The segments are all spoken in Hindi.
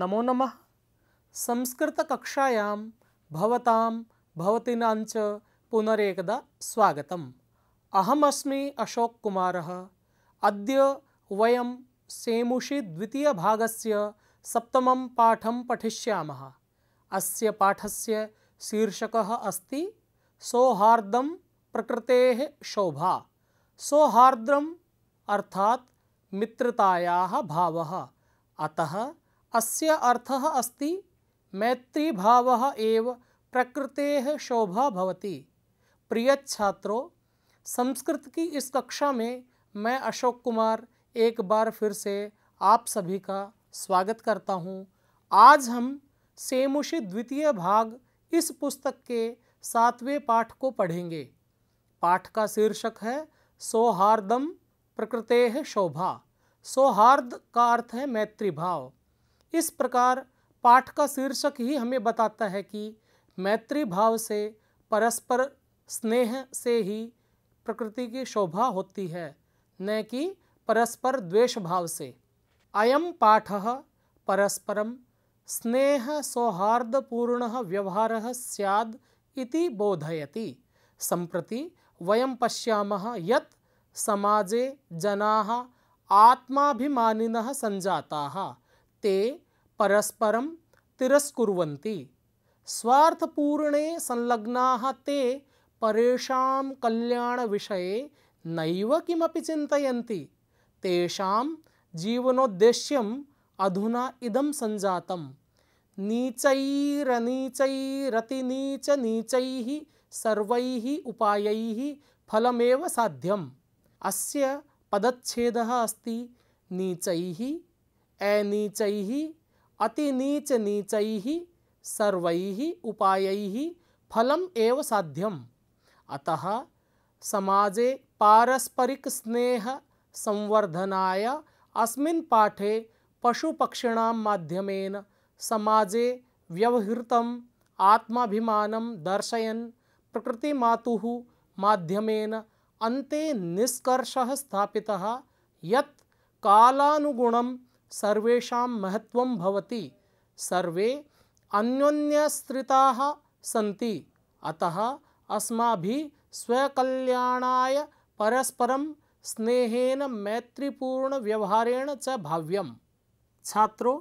नमो संस्कृत संस्कृतकक्षायां भवतां भवतीनां च पुनरेकदा स्वागतम् अहमस्मि अशोककुमारः अद्य वयं सेमुषि द्वितीयभागस्य सप्तमं पाठं पठिष्यामः अस्य पाठस्य शीर्षकः अस्ति सौहार्दं प्रकृतेः शोभा सौहार्द्रम् अर्थात् मित्रतायाः भावः अतः अस्य अर्थः अस्ति मैत्रीभावः एव प्रकृतेः शोभा भवति प्रिय छात्रों संस्कृत की इस कक्षा में मैं अशोक कुमार एक बार फिर से आप सभी का स्वागत करता हूं। आज हम सेमुषि द्वितीय भाग इस पुस्तक के सातवें पाठ को पढ़ेंगे पाठ का शीर्षक है सौहार्दम प्रकृतेः शोभा सौहार्द का अर्थ है मैत्री भाव इस प्रकार पाठ का शीर्षक ही हमें बताता है कि मैत्री भाव से परस्पर स्नेह से ही प्रकृति की शोभा होती है न कि परस्पर द्वेष भाव से अयम पाठ परस्परम स्नेह सौहार्दपूर्ण व्यवहार सियाद इति बोधयति संप्रति वयम पश्यामः यत् समाजे जनाः आत्माभिमानिनः संजाताः ते परस्परं तिरस्कुर्वन्ति स्वार्थपूर्णे संलग्ना ते परेषां कल्याणविषये नैव किमपि चिन्तयन्ति तेषां जीवनोद्देश्यम् अधुना इदं सञ्जातं नीचैरनीचैरतिनीचनीचैः सर्वैः उपायैः फलमेव साध्यम् अस्य पदच्छेदः अस्ति नीचैः अनीचैः अति नीच नीचैः सर्वैः उपायैः फलम एव साध्यम अतः समाजे पारस्परिक स्नेह संवर्धनाय अस्मिन् पाठे पशुपक्षिणां माध्यमेन समाजे व्यवहृतम् आत्माभिमानं दर्शयन् प्रकृतिमातुः माध्यमेन अन्ते निष्कर्षः स्थापितः यत् कालानुगुणं सर्वेशा महत्व भवति सर्वे अन्योन्यस्त्रिताः सी अतः अस्माभिः स्वकल्याणाय परस्पर स्नेहेन मैत्रीपूर्ण व्यवहारेण च भाव्यम छात्रों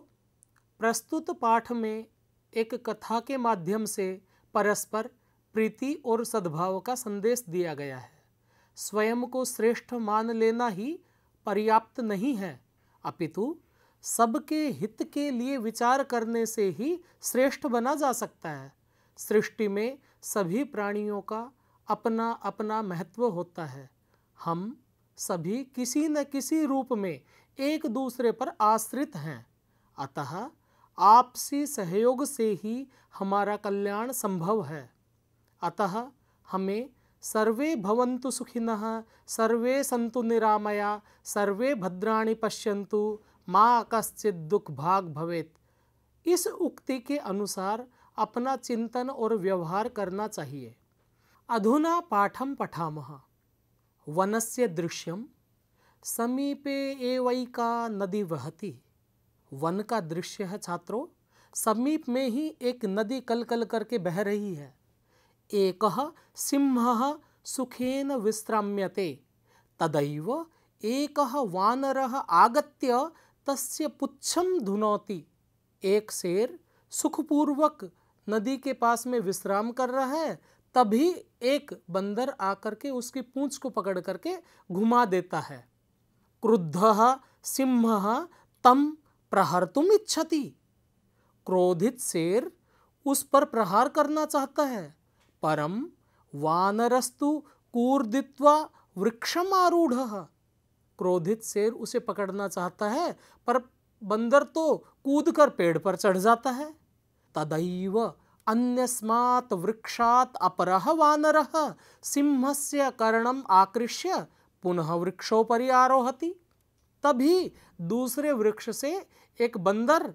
प्रस्तुत पाठ में एक कथा के माध्यम से परस्पर प्रीति और सद्भाव का संदेश दिया गया है स्वयं को श्रेष्ठ मान लेना ही पर्याप्त नहीं है अपितु सबके हित के लिए विचार करने से ही श्रेष्ठ बना जा सकता है सृष्टि में सभी प्राणियों का अपना अपना महत्व होता है हम सभी किसी न किसी रूप में एक दूसरे पर आश्रित हैं अतः आपसी सहयोग से ही हमारा कल्याण संभव है अतः हमें सर्वे भवन्तु सुखिनः सर्वे सन्तु निरामया सर्वे भद्राणि पश्यन्तु माँ कश्चित दुख भाग भवेत इस उक्ति के अनुसार अपना चिंतन और व्यवहार करना चाहिए अधुना पाठम पठामः वनस्य दृश्यम समीपे एवैका नदी बहती वन का दृश्य है छात्रों समीप में ही एक नदी कल कल करके बह रही है एक सिंह सुखेन विश्राम्यते तदैव एक वानर आगत्य तस्य पुच्छम धुनौती एक शेर सुखपूर्वक नदी के पास में विश्राम कर रहा है तभी एक बंदर आकर के उसकी पूंछ को पकड़ करके घुमा देता है क्रुद्ध सिंह तम तुम इच्छति क्रोधित शेर उस पर प्रहार करना चाहता है परम वानरस्तु कूर्दित्वा वृक्षम आरूढ़ क्रोधित शेर उसे पकड़ना चाहता है पर बंदर तो कूद कर पेड़ पर चढ़ जाता है तदैव अन्यस्मात् वृक्षात् अपरः सिंह सिंहस्य कर्णम आकृष्य पुनः वृक्षोपरि आरोहति तभी दूसरे वृक्ष से एक बंदर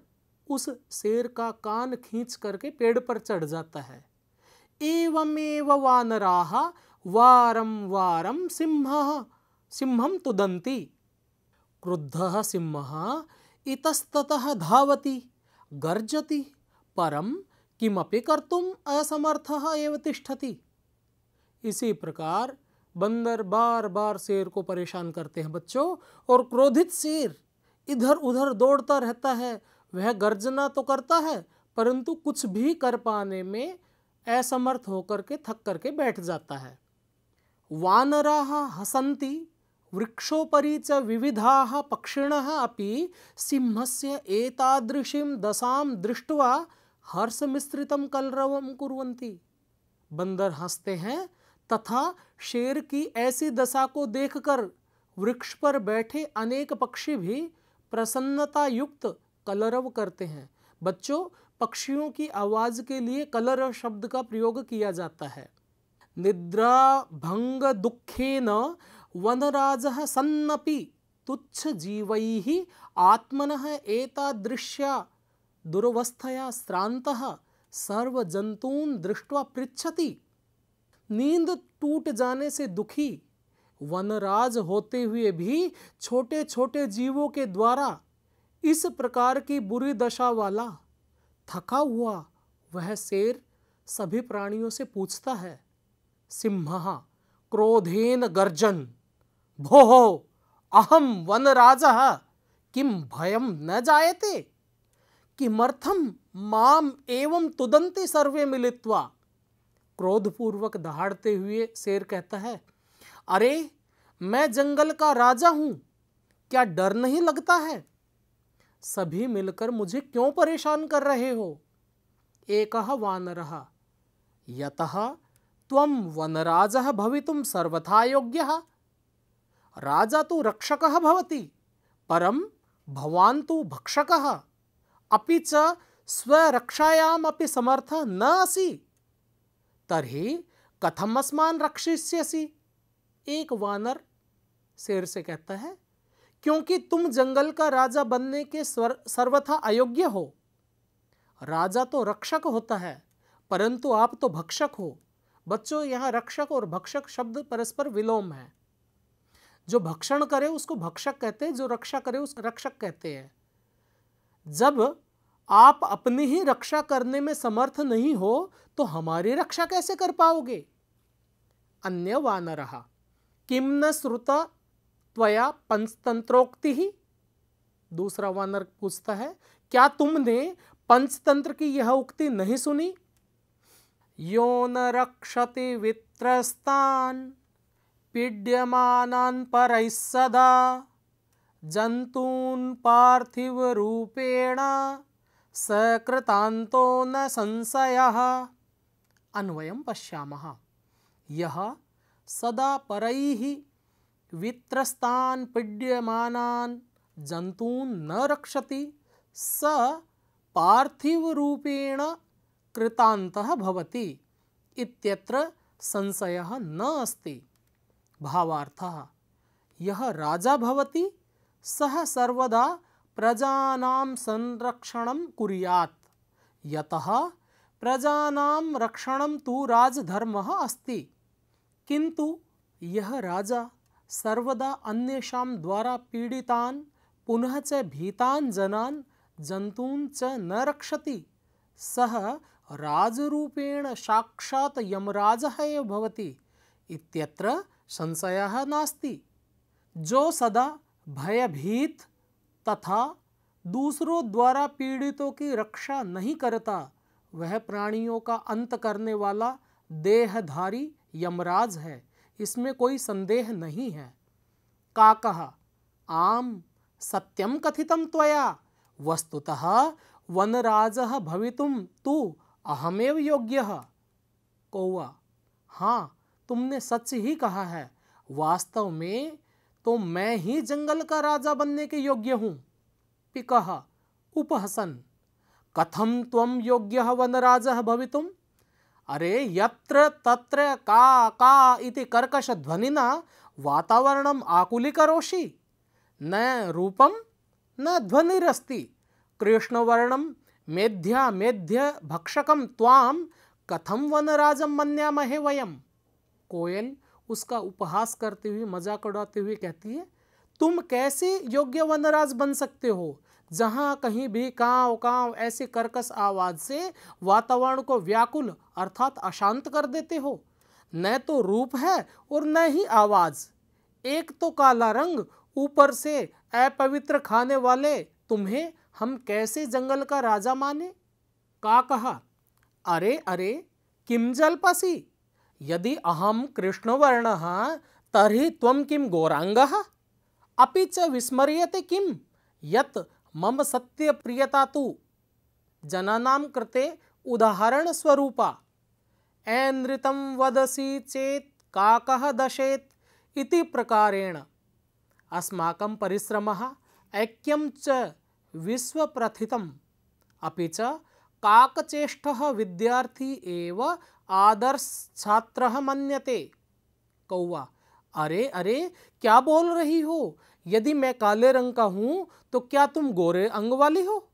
उस शेर का कान खींच करके पेड़ पर चढ़ जाता है एवमेव वानराः वारं वारं सिंहः सिंहम तुदंती क्रुद्ध सिंह इतस्त धावती गर्जति परम किमपि कर्तुम असमर्थ एव तिष्ठति इसी प्रकार बंदर बार बार शेर को परेशान करते हैं बच्चों और क्रोधित शेर इधर उधर दौड़ता रहता है वह गर्जना तो करता है परंतु कुछ भी कर पाने में असमर्थ होकर के थक करके बैठ जाता है वानरा हसंती वृक्षोपरी च विविधाः पक्षिणः सिंह से दशा दृष्टि हर्ष मिश्रित कलरव कुर्वन्ति बंदर हंसते हैं तथा शेर की ऐसी दशा को देखकर वृक्ष पर बैठे अनेक पक्षी भी प्रसन्नता युक्त कलरव करते हैं बच्चों पक्षियों की आवाज़ के लिए कलरव शब्द का प्रयोग किया जाता है निद्रा भंग दुखे न वनराज सन्नपि तुच्छजीवैः आत्मन एतादृश्या दुर्वस्थया श्रांत सर्वजंतून दृष्टि पृछति नींद टूट जाने से दुखी वनराज होते हुए भी छोटे छोटे जीवों के द्वारा इस प्रकार की बुरी दशा वाला थका हुआ वह शेर सभी प्राणियों से पूछता है सिंह क्रोधेन गर्जन भो अहम वनराज किं भयं न जायते किमर्थम माम एवं तुदंते सर्वे मिलित्वा क्रोधपूर्वक दहाड़ते हुए शेर कहता है अरे मैं जंगल का राजा हूँ क्या डर नहीं लगता है सभी मिलकर मुझे क्यों परेशान कर रहे हो एक वानर यत तम वनराज भवितुम सर्वथा योग्य राजा तो रक्षक भवति परं भवान् तो भक्षक अभी च स्वरक्षायाम् अपि न आसी तरी कथम अस्मान रक्षिष्यसी एक वानर शेर से कहता है क्योंकि तुम जंगल का राजा बनने के सर्वथा अयोग्य हो राजा तो रक्षक होता है परंतु आप तो भक्षक हो बच्चों यहाँ रक्षक और भक्षक शब्द परस्पर विलोम है जो भक्षण करे उसको भक्षक कहते हैं जो रक्षा करे उसको रक्षक कहते हैं जब आप अपनी ही रक्षा करने में समर्थ नहीं हो तो हमारी रक्षा कैसे कर पाओगे अन्य वान रहा किम न श्रुत त्वया पंचतंत्रोक्ति ही दूसरा वानर पूछता है क्या तुमने पंचतंत्र की यह उक्ति नहीं सुनी यो न रक्षति वित्रस्तान पीड्यमानान् परैः सदा पार्थिव रूपेण सकृतान्तो न संशयः अन्वयं पश्यामः यः सदा परैः वित्रस्तान् पीड्यमानान् जन्तून् न रक्षति स पार्थिव रूपेण कृतान्तः भवति इत्यत्र संशयः न अस्ति भावार्थ यह राजा भवति सह सर्वदा प्रजानां संरक्षणं कुर्यात् यतः प्रजानां रक्षणं तु राजधर्मः अस्ति किंतु यह राजा सर्वदा अन्येषां द्वारा पीड़ितान् पुनः च भीतान् जनान् जंतून् च न रक्षति सः राजरूपेण साक्षात् यमराजः एव भवति इत्यत्र संशय नास्ति जो सदा भयभीत तथा दूसरों द्वारा पीड़ितों की रक्षा नहीं करता वह प्राणियों का अंत करने वाला देहधारी यमराज है इसमें कोई संदेह नहीं है का कहा आम सत्यम कथितम त्वया वस्तुतः वनराज भवितुम तू अहमेव योग्य कौआ हाँ तुमने सच ही कहा है वास्तव में तो मैं ही जंगल का राजा बनने के योग्य हूँ पिकह उपहसन कथम तम योग्य वनराज भवितुम अरे यत्र तत्र का का इति कर्कश ध्वनिना वातावरणम आकुलीकरोषि न रूपम न ध्वनिस्ति कृष्णवर्णम मेध्या मेध्य भक्षकम ताम कथम वनराज मनयामहे वयम कोयल उसका उपहास करते हुए मजाक उड़ाते हुए कहती है तुम कैसे योग्य वनराज बन सकते हो जहाँ कहीं भी काँव काँव ऐसे कर्कश आवाज से वातावरण को व्याकुल अर्थात अशांत कर देते हो न तो रूप है और न ही आवाज़ एक तो काला रंग ऊपर से अपवित्र खाने वाले तुम्हें हम कैसे जंगल का राजा माने का कहा अरे अरे किम जलपसी यदि अहम कृष्णवर्ण तरी त्वं किं गौरांग अपि च विस्मर्यते किं यत् मम सत्यप्रियता तु जनानां कृते उदाहरणस्वरूपा ऐनृतं वदसि चेत् काकः दशेत् इति प्रकारेण अस्माक पिश्रम ऐक्य च विश्वप्रथितम् अपि च काकचेष्टः विद्यार्थी एव आदर्श छात्र मन्यते कौआ अरे अरे क्या बोल रही हो यदि मैं काले रंग का हूँ तो क्या तुम गोरे अंग वाली हो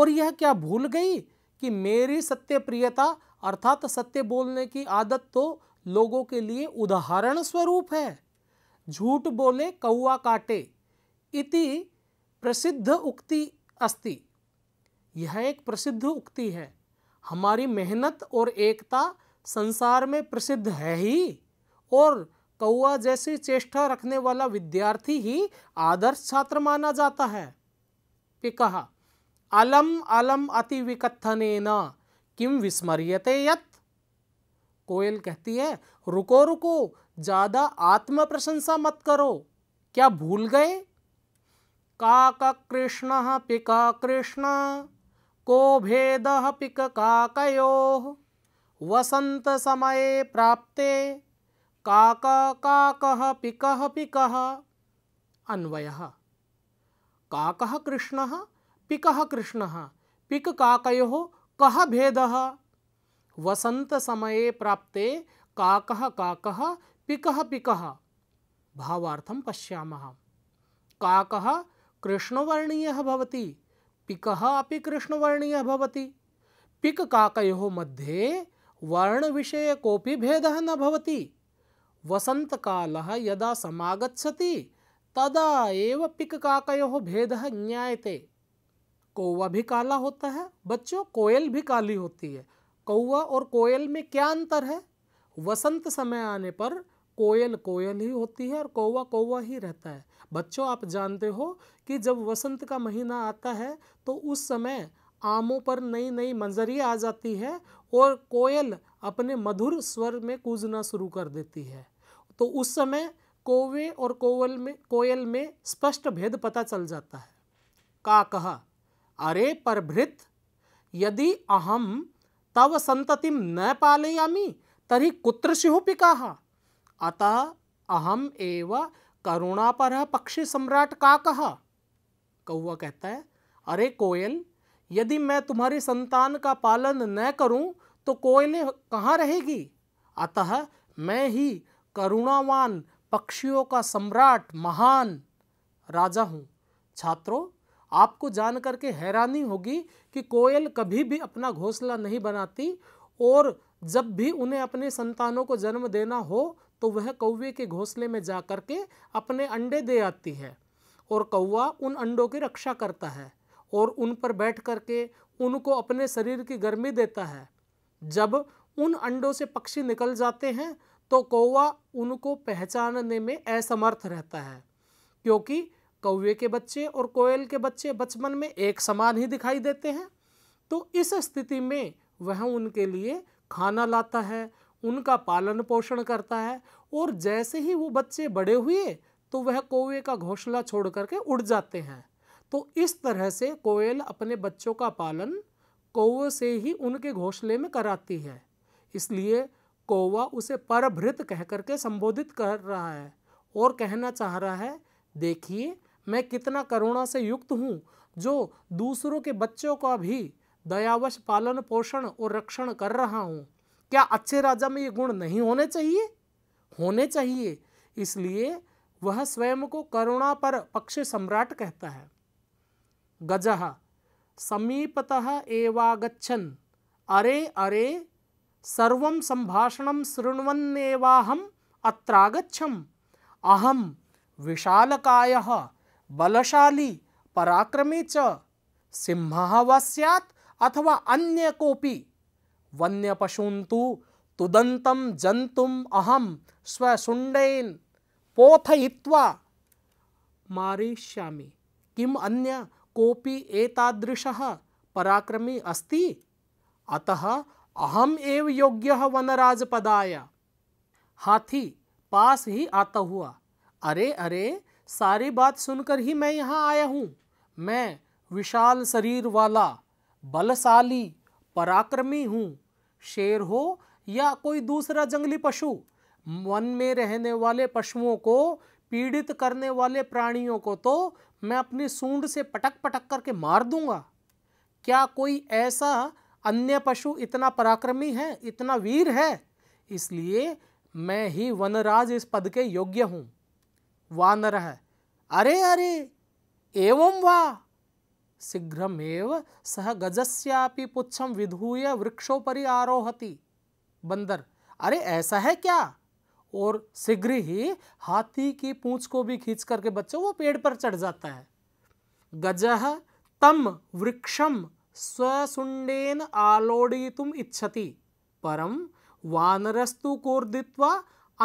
और यह क्या भूल गई कि मेरी सत्य प्रियता अर्थात सत्य बोलने की आदत तो लोगों के लिए उदाहरण स्वरूप है झूठ बोले कौआ काटे इति प्रसिद्ध उक्ति अस्ति यह एक प्रसिद्ध उक्ति है हमारी मेहनत और एकता संसार में प्रसिद्ध है ही और कौआ जैसी चेष्टा रखने वाला विद्यार्थी ही आदर्श छात्र माना जाता है पे कहा अलम अलम अति विकथन किम विस्मरियते यत कोयल कहती है रुको रुको ज़्यादा आत्म प्रशंसा मत करो क्या भूल गए का का कृष्ण पिका कृष्ण को भेद भेदः वसंत वसन्तसमये प्राप्ते काक काक पिक पिक अन्वय काक कृष्ण पिक कृष्ण पिक काकयोः कः वसंत वसन्तसमये प्राप्ते काक काक पिक पिक भावार्थं पश्यामः काक कृष्णवर्णीय भवति पिक अभी कृष्णवर्णीय पिक काको मध्ये वर्ण विषय कोपी भेद नवती वसंत यदा सगछति तदा एव काको भेद ज्ञाते कौवा भी काला होता है बच्चों कोयल भी काली होती है कौवा और कोयल में क्या अंतर है वसंत समय आने पर कोयल कोयल ही होती है और कौवा कौवा ही रहता है बच्चों आप जानते हो कि जब वसंत का महीना आता है तो उस समय आमों पर नई नई मंजरी आ जाती है और कोयल अपने मधुर स्वर में कूजना शुरू कर देती है तो उस समय कोवे और कोवल में कोयल में स्पष्ट भेद पता चल जाता है का कहा अरे परभृत यदि अहम तव संततिम न पालयामी तरी कुत्र शिहु पिकाहा अतः अहम एव करुणा पर पक्षी सम्राट का कहा कौआ कहता है अरे कोयल यदि मैं तुम्हारी संतान का पालन न करूं तो कोयले कहाँ रहेगी अतः मैं ही करुणावान पक्षियों का सम्राट महान राजा हूँ छात्रों आपको जान करके हैरानी होगी कि कोयल कभी भी अपना घोंसला नहीं बनाती और जब भी उन्हें अपने संतानों को जन्म देना हो तो वह कौवे के घोंसले में जा कर के अपने अंडे दे आती है और कौवा उन अंडों की रक्षा करता है और उन पर बैठ करके उनको अपने शरीर की गर्मी देता है जब उन अंडों से पक्षी निकल जाते हैं तो कौवा उनको पहचानने में असमर्थ रहता है क्योंकि कौवे के बच्चे और कोयल के बच्चे बचपन में एक समान ही दिखाई देते हैं तो इस स्थिति में वह उनके लिए खाना लाता है उनका पालन पोषण करता है और जैसे ही वो बच्चे बड़े हुए तो वह कौए का घोंसला छोड़ करके उड़ जाते हैं तो इस तरह से कोयल अपने बच्चों का पालन कौवे से ही उनके घोंसले में कराती है इसलिए कौवा उसे परभृत कह करके संबोधित कर रहा है और कहना चाह रहा है देखिए मैं कितना करुणा से युक्त हूँ जो दूसरों के बच्चों का भी दयावश पालन पोषण और रक्षण कर रहा हूँ क्या अच्छे राजा में ये गुण नहीं होने चाहिए होने चाहिए इसलिए वह स्वयं को करुणा पर पक्ष सम्राट कहता है गज समीपतः एवागछन अरे अरे सर्व संभाषण शृण्वन्नेवाहम अत्रागछम अहम विशालकाय बलशाली पराक्रमी च सिंह व अथवा अन्य कोपी वन्य पशुंतु तुदंतम जंतुम अहम स्वशुंडेन पोथयित्वा मारिष्यामि किम अन्य कोपि एतादृशः पराक्रमी अस्ति अतः अहम एव योग्य वनराज पदाय हाथी पास ही आता हुआ अरे अरे सारी बात सुनकर ही मैं यहाँ आया हूँ मैं विशाल शरीर वाला बलशाली पराक्रमी हूँ शेर हो या कोई दूसरा जंगली पशु वन में रहने वाले पशुओं को पीड़ित करने वाले प्राणियों को तो मैं अपनी सूंड से पटक पटक करके मार दूंगा क्या कोई ऐसा अन्य पशु इतना पराक्रमी है इतना वीर है इसलिए मैं ही वनराज इस पद के योग्य हूँ वानर है अरे अरे एवं वाह शीघ्रमेव सह गजस्यापि पुच्छम विधूय वृक्षोपरि आरोहति बंदर अरे ऐसा है क्या और शीघ्र ही हाथी की पूंछ को भी खींच करके बच्चों वो पेड़ पर चढ़ जाता है गज तम वृक्षम स्वसुंडेन आलोडितुम इच्छति परम वानरस्तु कूर्दित्वा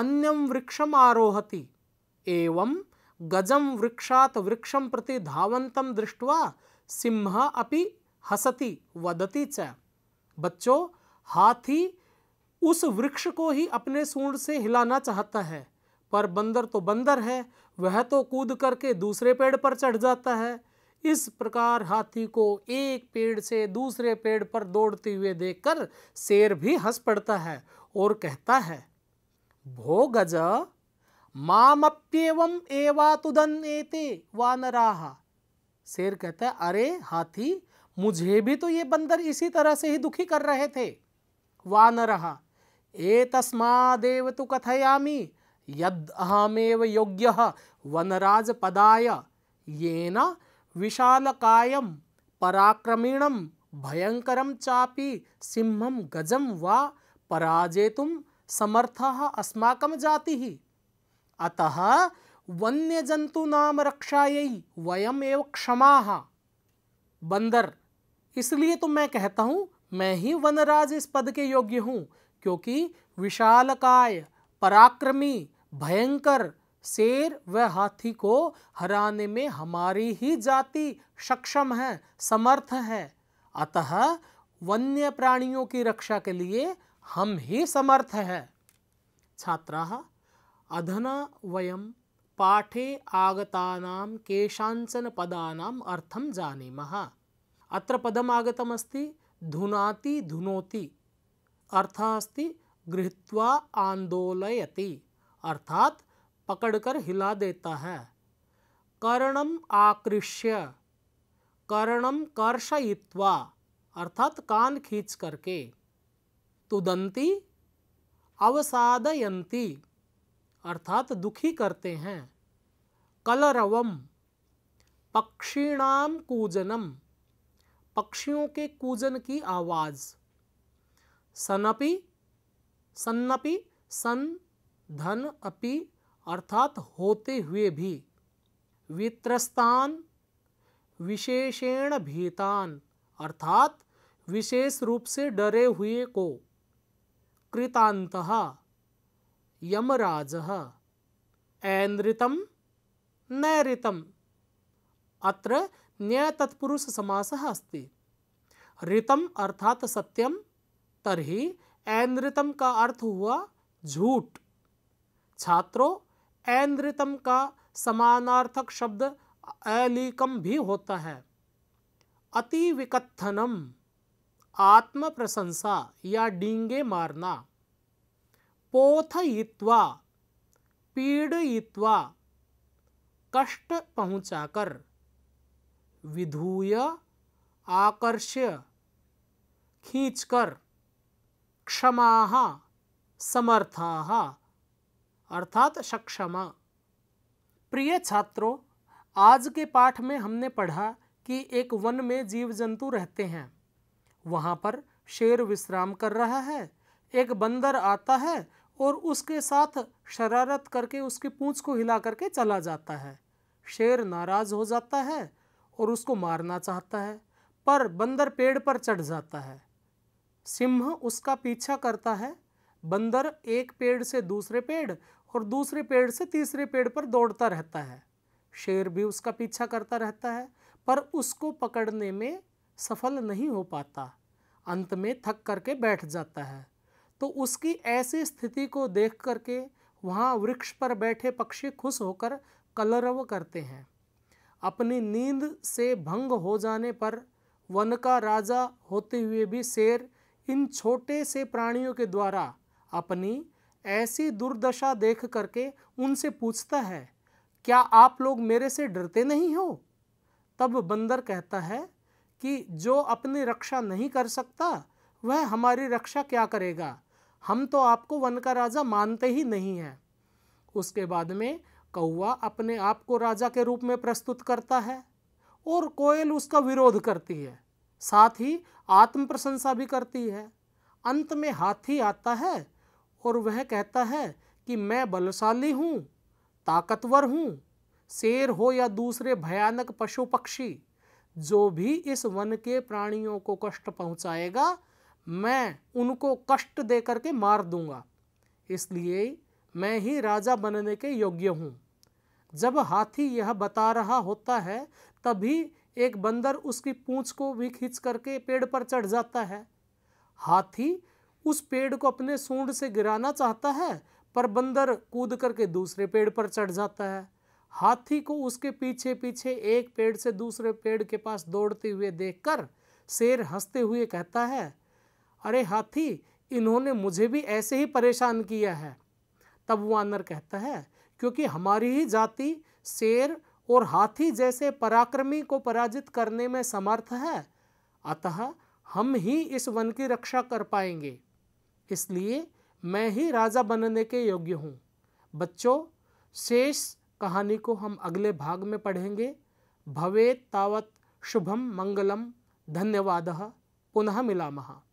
अन्यम वृक्षम आरोहति एवं गजम वृक्षात वृक्षम प्रति धावंतम दृष्ट्वा सिंह अपि हसती वदती च बच्चों हाथी उस वृक्ष को ही अपने सूंड से हिलाना चाहता है पर बंदर तो बंदर है वह तो कूद करके दूसरे पेड़ पर चढ़ जाता है इस प्रकार हाथी को एक पेड़ से दूसरे पेड़ पर दौड़ते हुए देखकर शेर भी हंस पड़ता है और कहता है भो गज एवा तुदन एते वानराहा शेर कहता है अरे हाथी मुझे भी तो ये बंदर इसी तरह से ही दुखी कर रहे थे वा न रहा ए तस्मादेव तो कथयामी यद अहमेव योग्य वनराज पदाय ये न कायम पराक्रमीणम भयंकरम चापी सिंहम गजम वा पराजेतुम समर्थ अस्माकम जाति ही अतः वन्यजंतुनाम रक्षायी वयम एव क्षमा बंदर इसलिए तो मैं कहता हूँ मैं ही वनराज इस पद के योग्य हूँ क्योंकि विशालकाय पराक्रमी भयंकर शेर व हाथी को हराने में हमारी ही जाति सक्षम है समर्थ है अतः वन्य प्राणियों की रक्षा के लिए हम ही समर्थ है छात्रा अधना वयम पाठे आगता केशाचन पदा अर्थ जानीमः अत्र पदम् आगतमस्ति धुनाति धुनोति अर्थ अस्त गृहीत्वा आंदोलयती अर्थात पकड़कर हिला देता है कर्णम आकृष्य कर्णम कर्षयित्वा अर्थात कान खींच करके तुदंती अवसादयती अर्थात दुखी करते हैं कलरवम पक्षीणाम कूजनम पक्षियों के कूजन की आवाज़ सनपि सन्नपि सन धन अपि अर्थात होते हुए भी वित्रस्तान विशेषेण भीतान अर्थात विशेष रूप से डरे हुए को कृतांत यमराज ऐनृतं नैऋतम् अत्र न्यतत्पुरुषसमासः अस्ति ऋतम अर्थात सत्यम तरही ऐनृतम का अर्थ हुआ झूठ छात्रों ऐनृतम का समानार्थक शब्द अलीकम भी होता है अति आत्म प्रशंसा या डींगे मारना पोथयित्वा पीड़यित्वा कष्ट पहुंचाकर विधूय आकर्ष्य खींचकर क्षमा समर्था अर्थात सक्षमा प्रिय छात्रों आज के पाठ में हमने पढ़ा कि एक वन में जीव जंतु रहते हैं वहाँ पर शेर विश्राम कर रहा है एक बंदर आता है और उसके साथ शरारत करके उसकी पूंछ को हिला करके चला जाता है शेर नाराज़ हो जाता है और उसको मारना चाहता है पर बंदर पेड़ पर चढ़ जाता है सिंह उसका पीछा करता है बंदर एक पेड़ से दूसरे पेड़ और दूसरे पेड़ से तीसरे पेड़ पर दौड़ता रहता है शेर भी उसका पीछा करता रहता है पर उसको पकड़ने में सफल नहीं हो पाता अंत में थक करके बैठ जाता है तो उसकी ऐसी स्थिति को देख करके वहाँ वृक्ष पर बैठे पक्षी खुश होकर कलरव करते हैं अपनी नींद से भंग हो जाने पर वन का राजा होते हुए भी शेर इन छोटे से प्राणियों के द्वारा अपनी ऐसी दुर्दशा देख करके उनसे पूछता है क्या आप लोग मेरे से डरते नहीं हो तब बंदर कहता है कि जो अपनी रक्षा नहीं कर सकता वह हमारी रक्षा क्या करेगा हम तो आपको वन का राजा मानते ही नहीं हैं उसके बाद में कौआ अपने आप को राजा के रूप में प्रस्तुत करता है और कोयल उसका विरोध करती है साथ ही आत्म प्रशंसा भी करती है अंत में हाथी आता है और वह कहता है कि मैं बलशाली हूँ ताकतवर हूँ शेर हो या दूसरे भयानक पशु पक्षी जो भी इस वन के प्राणियों को कष्ट पहुँचाएगा मैं उनको कष्ट दे करके मार दूंगा इसलिए मैं ही राजा बनने के योग्य हूँ जब हाथी यह बता रहा होता है तभी एक बंदर उसकी पूंछ को भी खींच करके पेड़ पर चढ़ जाता है हाथी उस पेड़ को अपने सूंड से गिराना चाहता है पर बंदर कूद करके दूसरे पेड़ पर चढ़ जाता है हाथी को उसके पीछे पीछे एक पेड़ से दूसरे पेड़ के पास दौड़ते हुए देखकर शेर हंसते हुए कहता है अरे हाथी इन्होंने मुझे भी ऐसे ही परेशान किया है तब वो वानर कहता है क्योंकि हमारी ही जाति शेर और हाथी जैसे पराक्रमी को पराजित करने में समर्थ है अतः हम ही इस वन की रक्षा कर पाएंगे इसलिए मैं ही राजा बनने के योग्य हूँ बच्चों शेष कहानी को हम अगले भाग में पढ़ेंगे भवे तावत शुभम मंगलम धन्यवाद पुनः मिला महा